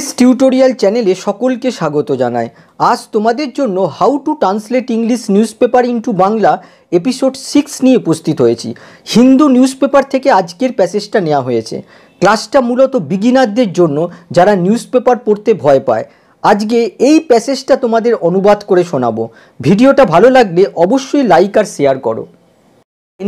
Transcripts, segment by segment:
English tutorial চ্যানেলে সকলকে স্বাগত জানায় আজ তোমাদের জন্য how to translate English newspaper into Bangla episode six নিয়ে উপস্থিত হয়েছি হিন্দু নিউজ পেপার থেকে আজকের প্যাসেজটা নেওয়া হয়েছে ক্লাসটা মূলত বিগিনারদের জন্য যারা নিউজ পেপার পড়তে ভয় পায় আজকে এই প্যাসেজটা তোমাদের অনুবাদ করে শোনাবো ভিডিওটা ভালো লাগলে অবশ্যই লাইক আর শেয়ার করো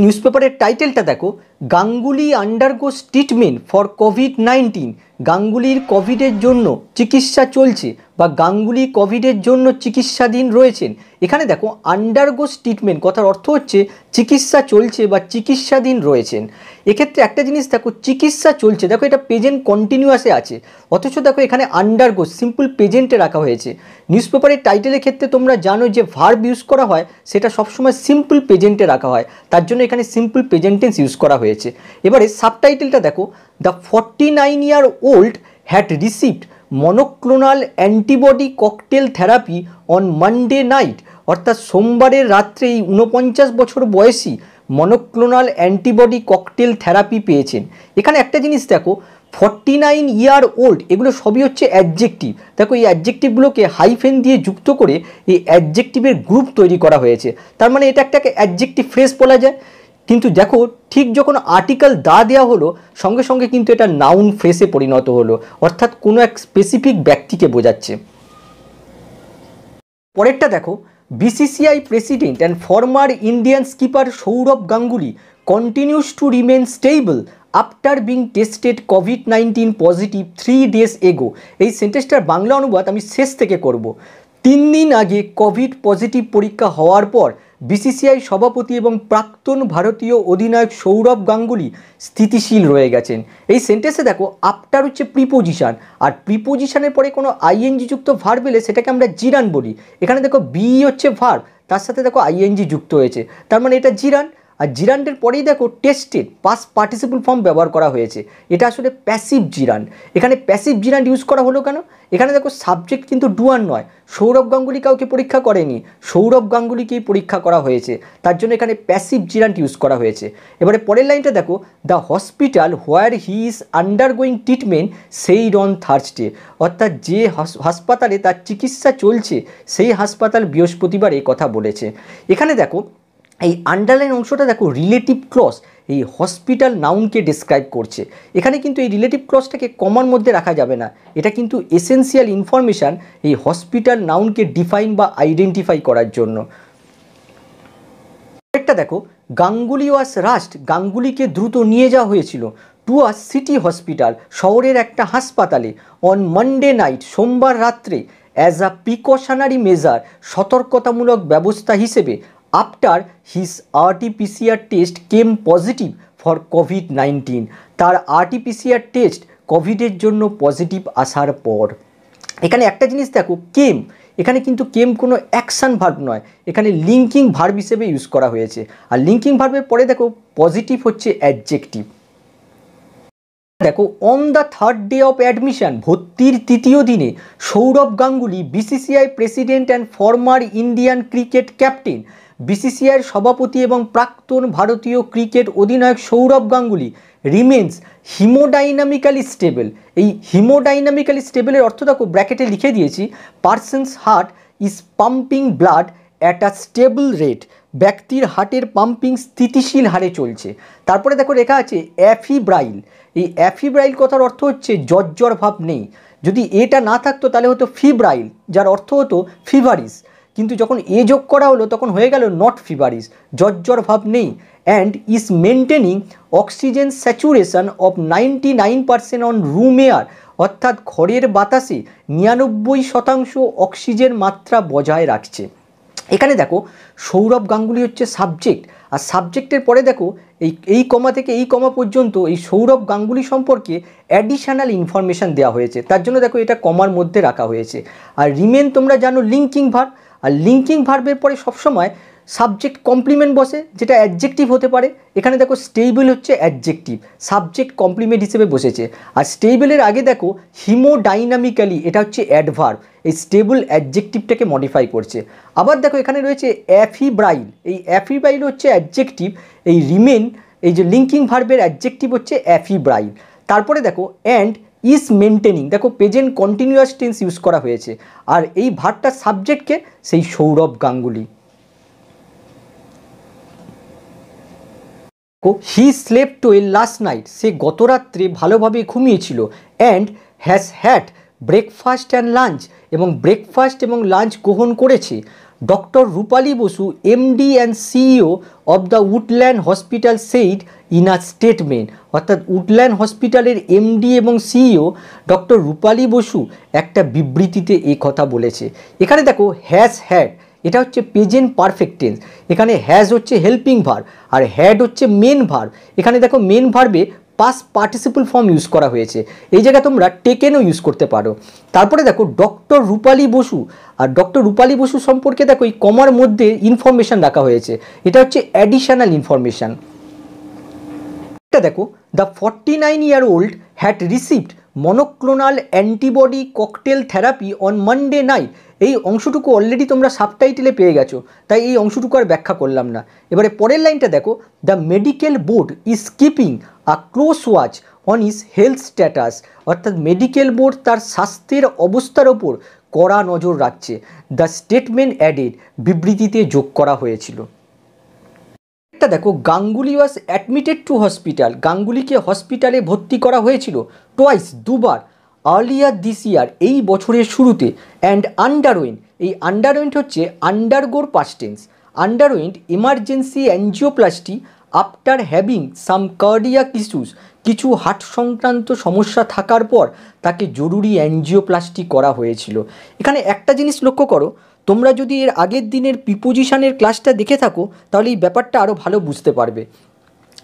নিউজ পেপারের টাইটেলটা দেখো Ganguly undergoes treatment for COVID nineteen গাঙ্গুলির কোভিডের জন্য চিকিৎসা চলছে বা গাঙ্গুলি কোভিডের জন্য চিকিৎসাধীন রয়েছেন এখানে দেখো আন্ডারগোস ট্রিটমেন্ট কথার অর্থ হচ্ছে চিকিৎসা চলছে বা চিকিৎসাধীন রয়েছেন এক্ষেত্রে একটা জিনিস দেখো চিকিৎসা চলছে দেখো এটা পেজেন্ট কন্টিনিউয়াসে আছে অথচ দেখো এখানে আন্ডারগোস সিম্পল পেজেন্টে রাখা হয়েছে নিউজ পেপারের টাইটেলের ক্ষেত্রে তোমরা জানো যে ভার্ব ইউজ করা হয় সেটা সবসময় সিম্পল পেজেন্টে রাখা হয় তার জন্য এখানে সিম্পল পেজেন্টেন্স ইউজ করা হয়েছে রয়েছে এবারে সাবটাইটেলটা দেখো the forty nine year old had received monoclonal antibody cocktail therapy on Monday night অর্থাৎ সোমবারের রাত্রে এই উনপঞ্চাশ বছর বয়সী মনোক্লোনাল অ্যান্টিবডি ককটেল থেরাপি পেয়েছেন এখানে একটা জিনিস দেখো ফর্টি নাইন ইয়ার ওল্ড এগুলো সবই হচ্ছে অ্যাডজেক্টিভ দেখো এই অ্যাডজেক্টিভগুলোকে হাইফেন দিয়ে যুক্ত করে এই অ্যাডজেক্টিভের গ্রুপ তৈরি করা হয়েছে তার মানে এটা একটাকে অ্যাডজেক্টিভ ফ্রেস বলা যায় কিন্তু দেখো ঠিক যখন আর্টিকেল দা দেওয়া হলো সঙ্গে সঙ্গে কিন্তু এটা নাউন ফ্রেসে পরিণত হলো অর্থাৎ কোনো এক স্পেসিফিক ব্যক্তিকে বোঝাচ্ছে পরেরটা দেখো BCCI president and former Indian skipper Sourav Ganguly continues to remain stable after being tested COVID nineteen positive three days ago এই সেন্টেন্সটার বাংলা অনুবাদ আমি শেষ থেকে করব তিন দিন আগে কোভিড পজিটিভ পরীক্ষা হওয়ার পর বিসিসিআই সভাপতি এবং প্রাক্তন ভারতীয় অধিনায়ক সৌরভ গাঙ্গুলি স্থিতিশীল রয়ে গেছেন এই সেন্টেন্সে দেখো আপটার হচ্ছে প্রিপোজিশান আর প্রিপোজিশানের পরে কোনো আইএনজি যুক্ত ভার পেলে সেটাকে আমরা জিরান বলি এখানে দেখো বি হচ্ছে ভার তার সাথে দেখো আইএনজি যুক্ত হয়েছে তার মানে এটা জিরান আর জিরান্ডের পরেই দেখো টেস্টেড পাস পার্টিসিপল ফর্ম ব্যবহার করা হয়েছে এটা আসলে প্যাসিভ জিরান্ড এখানে প্যাসিভ জিরান্ড ইউজ করা হলো কেন এখানে দেখো সাবজেক্ট কিন্তু ডুয়ার নয় সৌরভ গাঙ্গুলি কাউকে পরীক্ষা করেনি সৌরভ গাঙ্গুলিকেই পরীক্ষা করা হয়েছে তার জন্য এখানে প্যাসিভ জিরান ইউজ করা হয়েছে এবারে পরের লাইনটা দেখো the hospital where he is undergoing treatment সেই রন থার্সডে অর্থাৎ যে হাসপাতালে তার চিকিৎসা চলছে সেই হাসপাতাল বৃহস্পতিবার এই কথা বলেছে এখানে দেখো এই আন্ডারলাইন অংশটা দেখো রিলেটিভ ক্লস এই হসপিটাল নাউনকে ডিসক্রাইব করছে এখানে কিন্তু এই রিলেটিভ ক্লসটাকে কমার মধ্যে রাখা যাবে না এটা কিন্তু এসেন্সিয়াল ইনফরমেশান এই হসপিটাল নাউনকে ডিফাইন বা আইডেন্টিফাই করার জন্য একটা দেখো গাঙ্গুলি ওয়াস রাস্ট গাঙ্গুলিকে দ্রুত নিয়ে যাওয়া হয়েছিল টু আ সিটি হসপিটাল শহরের একটা হাসপাতালে অন মানডে নাইট সোমবার রাত্রে অ্যাজ আ প্রিকশনারি মেজার সতর্কতামূলক ব্যবস্থা হিসেবে after his RTPCR test came positive for COVID nineteen তার আরটিপিসিআর টেস্ট কোভিডের জন্য পজিটিভ আসার পর এখানে একটা জিনিস দেখো কেম এখানে কিন্তু কেম কোনো অ্যাকশান ভার্ব নয় এখানে লিঙ্কিং ভার্ব হিসেবে ইউজ করা হয়েছে আর লিঙ্কিং ভার্বের পরে দেখো পজিটিভ হচ্ছে অ্যাডজেক্টিভ দেখো on the third day of admission ভর্তির তৃতীয় দিনে Sourav Ganguly BCCI president and former Indian cricket captain বিসিসিআইয়ের সভাপতি এবং প্রাক্তন ভারতীয় ক্রিকেট অধিনায়ক Sourav Ganguly remains haemodynamically stable এই হিমোডাইনামিক্যালি স্টেবলের অর্থ দেখো ব্র্যাকেটে লিখে দিয়েছি person's heart is pumping blood at a stable rate ব্যক্তির হার্টের পাম্পিং স্থিতিশীল হারে চলছে তারপরে দেখো লেখা আছে অ্যাফিব্রাইল এই অ্যাফিব্রাইল কথার অর্থ হচ্ছে জর্জর ভাব নেই যদি এটা না থাকতো তাহলে হতো ফিব্রাইল যার অর্থ হতো ফিভারিস কিন্তু যখন এ যোগ করা হলো তখন হয়ে গেল নট ফিভারিস জ্বর ভাব নেই and is maintaining oxygen saturation of ninety nine percent on room air অর্থাৎ ঘরের বাতাসে নিরানব্বই শতাংশ অক্সিজেন মাত্রা বজায় রাখছে এখানে দেখো সৌরভ গাঙ্গুলি হচ্ছে সাবজেক্ট আর সাবজেক্টের পরে দেখো এই এই কমা থেকে এই কমা পর্যন্ত এই সৌরভ গাঙ্গুলি সম্পর্কে অ্যাডিশনাল ইনফরমেশান দেওয়া হয়েছে তার জন্য দেখো এটা কমার মধ্যে রাখা হয়েছে আর রিমেন তোমরা জানো লিঙ্কিং ভার আর লিঙ্কিং ভার্বের পরে সবসময় সাবজেক্ট কমপ্লিমেন্ট বসে যেটা অ্যাডজেক্টিভ হতে পারে এখানে দেখো স্টেবল হচ্ছে অ্যাডজেক্টিভ সাবজেক্ট কমপ্লিমেন্ট হিসেবে বসেছে আর স্টেবলের আগে দেখো হিমোডাইনামিক্যালি এটা হচ্ছে অ্যাডভার্ব এই স্টেবল অ্যাডজেক্টিভটাকে মডিফাই করছে আবার দেখো এখানে রয়েছে অ্যাফিব্রাইল এই অ্যাফিব্রাইল হচ্ছে অ্যাডজেক্টিভ এই রিমেন এই যে লিঙ্কিং ভার্বের অ্যাডজেক্টিভ হচ্ছে অ্যাফিব্রাইল তারপরে দেখো অ্যান্ড ইজ মেনটেনিং দেখো প্রেজেন্ট কন্টিনিউয়াস টেন্স ইউজ করা হয়েছে আর এই ভাটটা সাবজেক্টকে সেই Sourav Ganguly he slept to a last night সে গত রাত্রে ভালোভাবে ঘুমিয়েছিল and has had breakfast and lunch এবং ব্রেকফাস্ট এবং লাঞ্চ গ্রহণ করেছে doctor Rupali Basu MD and CEO of the Woodland hospital said in a statement অর্থাৎ উডল্যান্ড হসপিটালের এমডি এবং CEO e doctor Rupali Basu একটা বিবৃতিতে এ কথা বলেছে এখানে দেখো হ্যাজ হ্যাড এটা হচ্ছে পেজেন্ট পারফেক্টেন্স এখানে হ্যাজ হচ্ছে হেল্পিং ভার আর হ্যাড হচ্ছে মেন ভার এখানে দেখো মেন ভার্বে পাস পার্টিসিপল ফর্ম ইউজ করা হয়েছে এই জায়গায় তোমরা টেকেনও ইউজ করতে পারো তারপরে দেখো ডক্টর রূপালী বসু আর ডক্টর রূপালী বসু সম্পর্কে দেখো এই কমার মধ্যে ইনফরমেশান রাখা হয়েছে এটা হচ্ছে অ্যাডিশনাল ইনফরমেশান এটা দেখো the forty nine year old had received monoclonal antibody cocktail therapy on Monday night এই অংশটুকু অলরেডি তোমরা সাবটাইটেলে পেয়ে গেছো তাই এই অংশটুকু আর ব্যাখ্যা করলাম না এবারে পরের লাইনটা দেখো the medical board is keeping a close watch on his health status অর্থাৎ মেডিকেল বোর্ড তার স্বাস্থ্যের অবস্থার ওপর কড়া নজর রাখছে দ্য স্টেটমেন্ট অ্যাডেড বিবৃতিতে যোগ করা হয়েছিল একটা দেখো Ganguly was admitted to hospital গাঙ্গুলিকে হসপিটালে ভর্তি করা হয়েছিল টোয়াইস দুবার আর্লিয়ার দিস ইয়ার এই বছরের শুরুতে অ্যান্ড আন্ডারওয়েন্ট এই আন্ডারওয়েন্ট হচ্ছে আন্ডারগোর past tense underwent emergency angioplasty after having some cardiac issues কিছু হার্ট সংক্রান্ত সমস্যা থাকার পর তাকে জরুরি অ্যানজিওপ্লাস্টি করা হয়েছিল এখানে একটা জিনিস লক্ষ্য করো তোমরা যদি এর আগের দিনের প্রিপোজিশানের ক্লাসটা দেখে থাকো তাহলে এই ব্যাপারটা আরও ভালো বুঝতে পারবে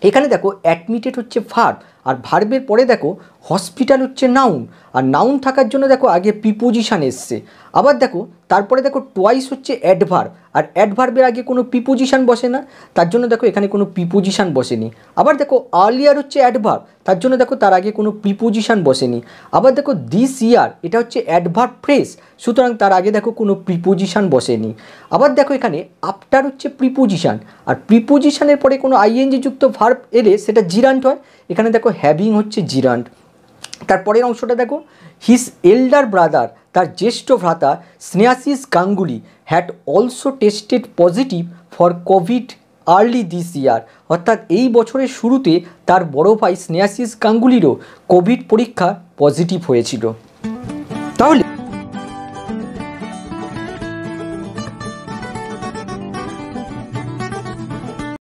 এখানে দেখো অ্যাডমিটেড হচ্ছে ভার্ব আর ভার্বের পরে দেখো হসপিটাল হচ্ছে নাউন আর নাউন থাকার জন্য দেখো আগে প্রিপোজিশান এসছে আবার দেখো তারপরে দেখো টোয়াইস হচ্ছে অ্যাডভার্ব আর অ্যাডভার্বের আগে কোনো প্রিপোজিশান বসে না তার জন্য দেখো এখানে কোনো প্রিপোজিশান বসেনি আবার দেখো আর্লিয়ার হচ্ছে অ্যাডভার্ব তার জন্য দেখো তার আগে কোনো প্রিপোজিশান বসেনি আবার দেখো দিস ইয়ার এটা হচ্ছে অ্যাডভার্ব ফ্রেস সুতরাং তার আগে দেখো কোনো প্রিপোজিশান বসেনি আবার দেখো এখানে আফটার হচ্ছে প্রিপোজিশান আর প্রিপোজিশানের পরে কোনো আইএনজি যুক্ত ভার্ব এলে সেটা জিরান্ট হয় এখানে দেখো দেখো হ্যাভিং হচ্ছে জিরান্ড তারপরের অংশটা দেখো হিস এল্ডার ব্রাদার তার জ্যেষ্ঠ ভ্রাতা Snehasish Ganguly had also tested positive for COVID early this year অর্থাৎ এই বছরের শুরুতে তার বড় ভাই স্নেহাশিস গাঙ্গুলিরও কোভিড পরীক্ষা পজিটিভ হয়েছিল